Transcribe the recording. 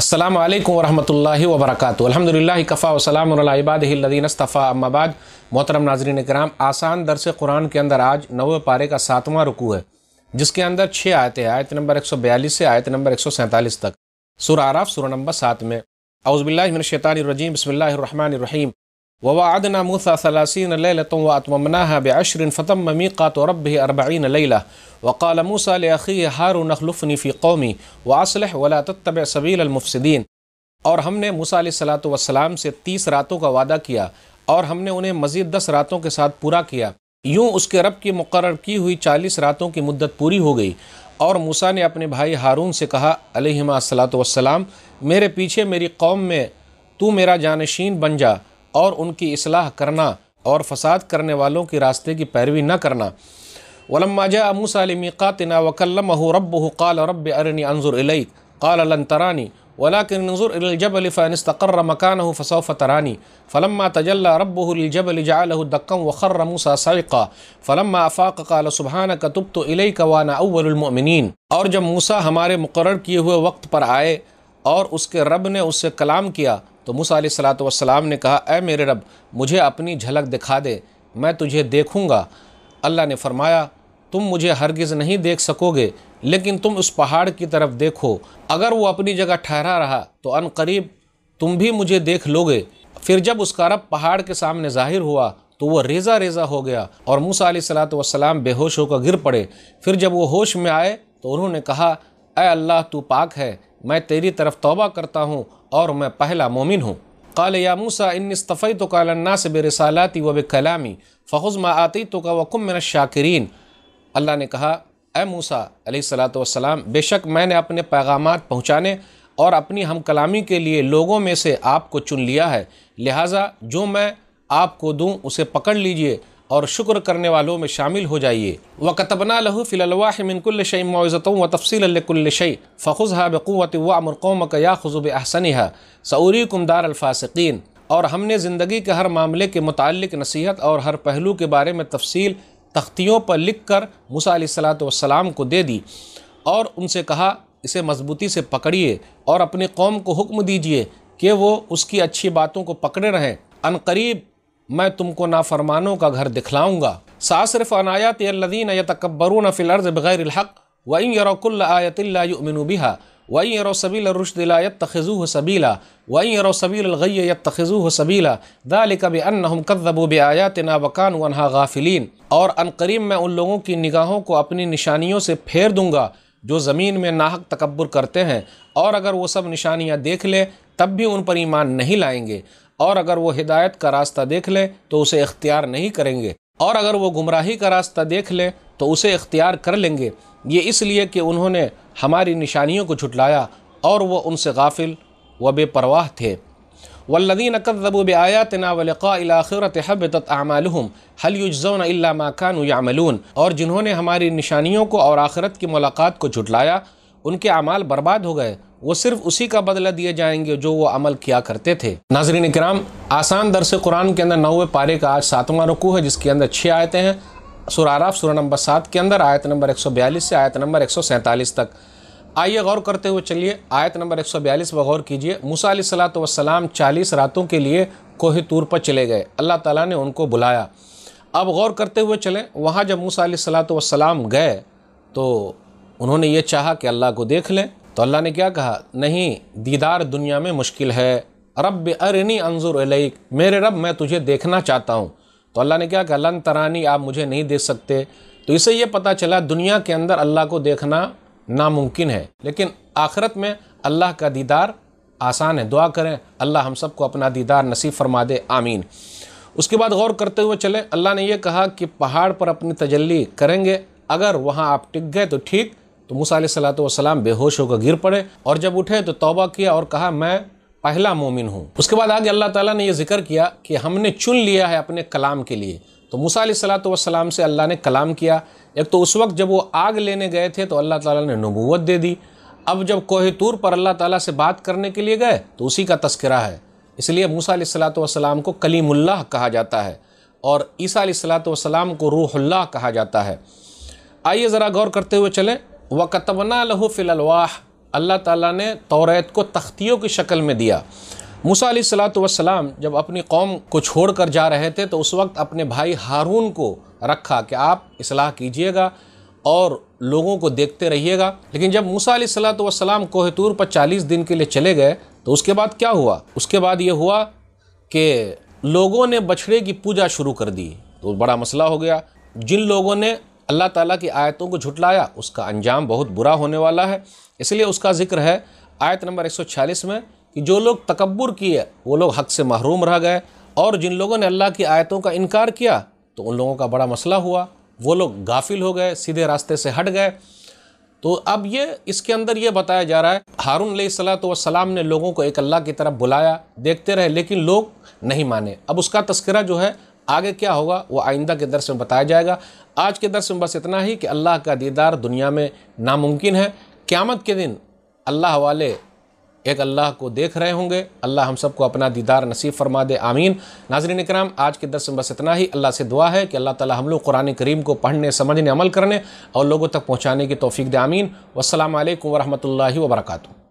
अल्लाम वरहमल वबरक अलहमदिल्ला कफ़ा वसलामबादीनस्तफ़ा अम्माबाद मोहतरम नाजरीन कराम आसान दरस कुरान के अंदर आज नवे पारे का सातवां रुकू है जिसके अंदर छः आयतें आयत नंबर एक सौ बयालीस से आयत नंबर एक सौ सैंतालीस तक सुर आराफ सुर नंबर सात में अउज़बिल्लिमिनशैतानरजीम रहीम ववादना मूसा सलासिन लतम वातमना बशरन फ़तम ममीक़ा तो रब अरबीन लैला वक़ाल मूसा लखी हारून अखलफ़नी फ़ी कौमी वासलह वला तब सबीलमफसदीन और हमने मूसा सलात वसलाम से तीस रातों का वादा किया और हमने उन्हें मज़ीद दस रातों के साथ पूरा किया यूँ उसके रब की मुकर की हुई चालीस रातों की मुद्दत पूरी हो गई और मूसा ने अपने भाई हारून से कहा अलहिमा सलात वसलाम मेरे पीछे मेरी कौम में तू मेरा जानशीन बन जा और उनकी असलाह करना और फसाद करने वालों के रास्ते की पैरवी न करना वलम्माजा मूसालिमिकातना वकलम रब काल रब अरनी अनजुर अलैक तरानी वलाकिन नज़ुर मकान फ़सौफ़ तरानी फ़लम तजल्ला रबजबल जालदक्कम वखर मूसा सविका फ़लम अफ़ाक़ सुबहान कतुब तो इलई कवाना अव्वलमिन और जब मूसा हमारे मुकर किए हुए वक्त पर आए और उसके रब ने उससे कलाम किया तो मूसा सलात वसलाम ने कहा अ मेरे रब मुझे अपनी झलक दिखा दे मैं तुझे देखूँगा अल्लाह ने फरमाया तुम मुझे हरगिज़ नहीं देख सकोगे लेकिन तुम उस पहाड़ की तरफ देखो अगर वो अपनी जगह ठहरा रहा तो अन करीब तुम भी मुझे देख लोगे फिर जब उसका रब पहाड़ के सामने ज़ाहिर हुआ तो वो रेजा रेजा हो गया और मूसा सलात वसलाम बेहोश होकर गिर पड़े फिर जब वो होश में आए तो उन्होंने कहा अः अल्लाह तू पाक है मैं तेरी तरफ तोबा करता हूँ और मैं पहला मोमिन हूँ कल या मूसा इन इस्तफ़ी तो कलन्ना से रसालती व कलामी फ़ुज़ मा आती तो का वकुम मेरा शाकिरीन अल्लाह ने कहा ए मूसा सलाम बेशक मैंने अपने पैगाम पहुँचाने और अपनी हम कलामी के लिए लोगों में से आपको चुन लिया है लिहाजा जो मैं आपको दूँ उसे पकड़ लीजिए और शुक्र करने वालों में शामिल हो जाइए व कतबना लहू फ़िलवामिनकुल शई मोज़त व तफसीलकुल शई फ़ुज़ बक़वत व अमरकोम का या खजुब अहसन है सऊरी कुमदार अल्फ़ासकिन और हमने ज़िंदगी के हर मामले के मुतल नसीहत और हर पहलू के बारे में तफसील तख्तियों पर लिख कर मूसा सलाम को दे दी और उनसे कहा इसे मजबूती से पकड़िए और अपने कौम को हुक्म दीजिए कि वो उसकी अच्छी बातों को पकड़े रहें अनकरीब मैं तुमको नाफरमानों का घर दिखलाऊंगा सासरफ अनायात यदीन यतकबरून फ़िलर्ज़ बग़ैर हक़ वहीं यरकुल्ल आयतिल्लामिन बिहा वहीं यरो सबील रुशदिलायत तखज़ू सबीला वहीं यरो सबील गैयत तखज़ू सबीला दाल कब अनहम कदबू बयात ना वकान वनहा गाफिलीन और अनकरीब मैं उन लोगों की निगाहों को अपनी निशानियों से फेर दूँगा जो ज़मीन में नाहक तकबर करते हैं और अगर वह सब निशानियाँ देख लें तब भी उन पर ईमान नहीं लाएंगे और अगर वो हिदायत का रास्ता देख लें तो उसे इख्तियार नहीं करेंगे और अगर वो गुमराही का रास्ता देख लें तो उसे इख्तियार कर लेंगे ये इसलिए कि उन्होंने हमारी निशानियों को छुटलाया और वह उनसे गाफिल व बेपरवाह थे वल्लिन कदबू बयातना वलक़ाखरत हबत आमालहम हलयुजौन माकान यामलून और जिन्होंने हमारी निशानियों को और आखरत की मुलाकात को झुटलाया उनके अमाल बर्बाद हो गए वो सिर्फ उसी का बदला दिए जाएंगे जो वो अमल किया करते थे नाजरीन कराम आसान दरस कुरान के अंदर नौवे पारे का आज सातवां रुकू है जिसके अंदर छः आयतें हैं सुराराफ सुर नंबर सात के अंदर आयत नंबर बयालीस से आयत नंबर सैंतालीस तक आइए गौर करते हुए चलिए आयत नंबर बयालीस पर गौर कीजिए मूसा सलात वसलाम चालीस रातों के लिए कोहे तूर पर चले गए अल्लाह ताला ने उनको बुलाया अब गौर करते हुए चलें वहाँ जब मूसा सलात वसलाम गए तो उन्होंने ये चाहा कि अल्लाह को देख लें तो अल्लाह ने क्या कहा नहीं दीदार दुनिया में मुश्किल है रब अरनी अंजुर अलैक मेरे रब मैं तुझे देखना चाहता हूँ तो अल्लाह ने क्या कहा लन तरानी आप मुझे नहीं देख सकते तो इसे ये पता चला दुनिया के अंदर अल्लाह को देखना नामुमकिन है लेकिन आखिरत में अल्लाह का दीदार आसान है दुआ करें अल्लाह हम सबको अपना दीदार नसीब फरमा दे आमीन उसके बाद गौर करते हुए चले अल्लाह ने यह कहा कि पहाड़ पर अपनी तजल्ली करेंगे अगर वहाँ आप टिक गए तो ठीक तो मूसा सलात वसलाम बेहोश होकर गिर पड़े और जब उठे तो तौबा किया और कहा मैं पहला मोमिन हूँ उसके बाद आगे अल्लाह ताला ने यह जिक्र किया कि हमने चुन लिया है अपने कलाम के लिए तो मूसा सलात वसलाम से अल्लाह ने कलाम किया एक तो उस वक्त जब वो आग लेने गए थे तो अल्लाह ताली ने नबूत दे दी अब जब तूर पर अल्लाह ताली से बात करने के लिए गए तो उसी का तस्करा है इसलिए मूसा सलात वसलाम को कलीमुल्लाह कहा जाता है और ईसा सलात वसलाम को रूहल्ला कहा जाता है आइए ज़रा गौर करते हुए चलें वकतबना लहू फ़िलवाह अल्लाह ताला ने तौरात को तख्तियों की शक्ल में दिया मूसा सलाम जब अपनी कौम को छोड़ कर जा रहे थे तो उस वक्त अपने भाई हारून को रखा कि आप इसलाह कीजिएगा और लोगों को देखते रहिएगा लेकिन जब मूसा सलाम कोहतूर पर चालीस दिन के लिए चले गए तो उसके बाद क्या हुआ उसके बाद ये हुआ कि लोगों ने बछड़े की पूजा शुरू कर दी तो बड़ा मसला हो गया जिन लोगों ने अल्लाह ताला की आयतों को झुटलाया उसका अंजाम बहुत बुरा होने वाला है इसलिए उसका जिक्र है आयत नंबर 146 में कि जो लोग तकबर किए वो लोग हक से महरूम रह गए और जिन लोगों ने अल्लाह की आयतों का इनकार किया तो उन लोगों का बड़ा मसला हुआ वो लोग गाफिल हो गए सीधे रास्ते से हट गए तो अब ये इसके अंदर ये बताया जा रहा है हारून सलाम ने लोगों को एक अल्लाह की तरफ बुलाया देखते रहे लेकिन लोग नहीं माने अब उसका तस्करा जो है आगे क्या होगा वो आइंदा के दरस में बताया जाएगा आज के दरस में बस इतना ही कि अल्लाह का दीदार दुनिया में नामुमकिन है क़्यामत के दिन अल्लाह वाले एक अल्लाह को देख रहे होंगे अल्लाह हम सबको अपना दीदार नसीब फरमा दे आमीन नाजरीन कराम आज के दस में बस इतना ही अल्लाह से दुआ है कि अल्लाह ताला हम लोग कुरान करीम को पढ़ने समझने अमल करने और लोगों तक पहुँचाने की तोफ़ी दे आमीन वालकम वरहमल वर्का